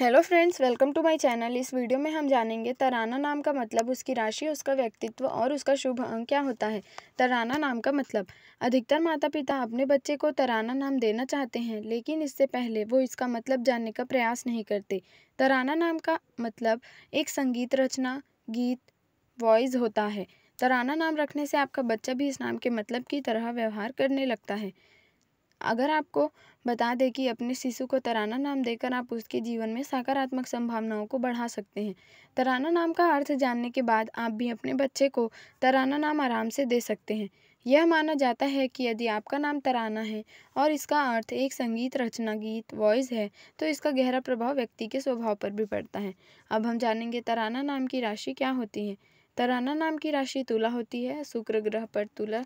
hello friends welcome to my channel इस video में हम जानेंगे तराना नाम का मतलब उसकी राशि उसका व्यक्तित्व और उसका शुभ अंक क्या होता है तराना नाम का मतलब अधिकतर माता पिता अपने बच्चे को तराना नाम देना चाहते हैं लेकिन इससे पहले वो इसका मतलब जानने का प्रयास नहीं करते तराना नाम का मतलब एक संगीत रचना गीत वॉइस होता है तराना नाम रखने से आपका बच्चा भी इस नाम के मतलब की तरह व्यवहार करने लगता है अगर आपको बता दें कि अपने शिशु को तराना नाम देकर आप उसके जीवन में सकारात्मक संभावनाओं को बढ़ा सकते हैं तराना नाम का अर्थ जानने के बाद आप भी अपने बच्चे को तराना नाम आराम से दे सकते हैं यह माना जाता है कि यदि आपका नाम तराना है और इसका अर्थ एक संगीत रचना गीत वॉइस है तो इसका गहरा प्रभाव व्यक्ति के स्वभाव पर भी पड़ता है अब हम जानेंगे तराना नाम की राशि क्या होती है तराना नाम की राशि तुला होती है शुक्र ग्रह पर तुला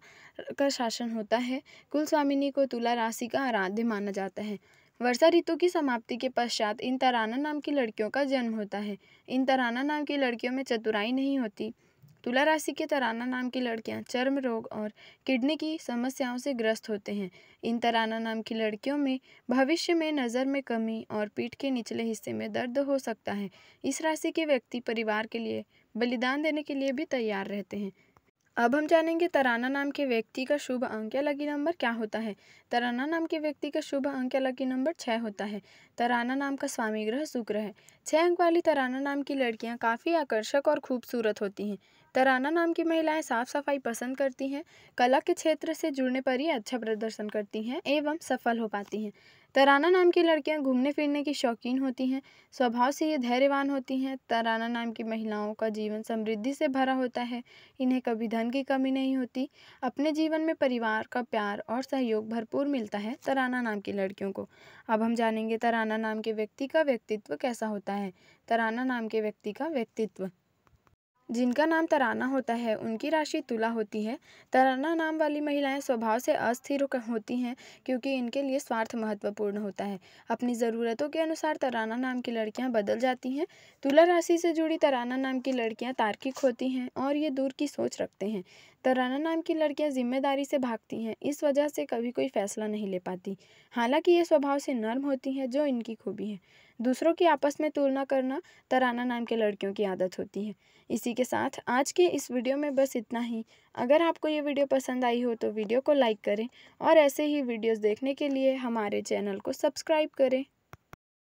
का शासन होता है कुल स्वामिनी को तुला राशि का आराध्य माना जाता है वर्षा ऋतु की समाप्ति के पश्चात इन तराना नाम की लड़कियों का जन्म होता है इन तराना नाम की लड़कियों में चतुराई नहीं होती तुला राशि के तराना नाम की लड़कियां चर्म रोग और किडनी की समस्याओं से ग्रस्त होते हैं इन तराना नाम की लड़कियों में भविष्य में नज़र में कमी और पीठ के निचले हिस्से में दर्द हो सकता है इस राशि के व्यक्ति परिवार के लिए बलिदान देने के लिए भी तैयार रहते हैं अब हम जानेंगे तराना नाम के व्यक्ति का शुभ अंक या लकी नंबर क्या होता है तराना नाम के व्यक्ति का शुभ अंक या लकी नंबर छः होता है तराना नाम का स्वामी ग्रह शुक्र है छः अंक वाली तराना नाम की लड़कियां काफ़ी आकर्षक और खूबसूरत होती हैं तराना नाम की महिलाएं साफ सफाई पसंद करती हैं कला के क्षेत्र से जुड़ने पर ही अच्छा प्रदर्शन करती हैं एवं सफल हो पाती हैं तराना नाम की लड़कियां घूमने फिरने की शौकीन होती हैं स्वभाव से ये धैर्यवान होती हैं तराना नाम की महिलाओं का जीवन समृद्धि से भरा होता है इन्हें कभी धन की कमी नहीं होती अपने जीवन में परिवार का प्यार और सहयोग भरपूर मिलता है तराना नाम की लड़कियों को अब हम जानेंगे तराना नाम के व्यक्ति का व्यक्तित्व कैसा होता है तराना नाम के व्यक्ति का व्यक्तित्व जिनका नाम तराना होता है उनकी राशि तुला होती है तराना नाम वाली महिलाएं स्वभाव से अस्थिर होती हैं क्योंकि इनके लिए स्वार्थ महत्वपूर्ण होता है अपनी ज़रूरतों के अनुसार तराना नाम की लड़कियां बदल जाती हैं तुला राशि से जुड़ी तराना नाम की लड़कियां तार्किक होती हैं और ये दूर की सोच रखते हैं तराना नाम की लड़कियां जिम्मेदारी से भागती हैं इस वजह से कभी कोई फैसला नहीं ले पाती हालांकि ये स्वभाव से नर्म होती हैं जो इनकी खूबी है दूसरों की आपस में तुलना करना तराना नाम के लड़कियों की आदत होती है इसी के साथ आज के इस वीडियो में बस इतना ही अगर आपको ये वीडियो पसंद आई हो तो वीडियो को लाइक करें और ऐसे ही वीडियोज़ देखने के लिए हमारे चैनल को सब्सक्राइब करें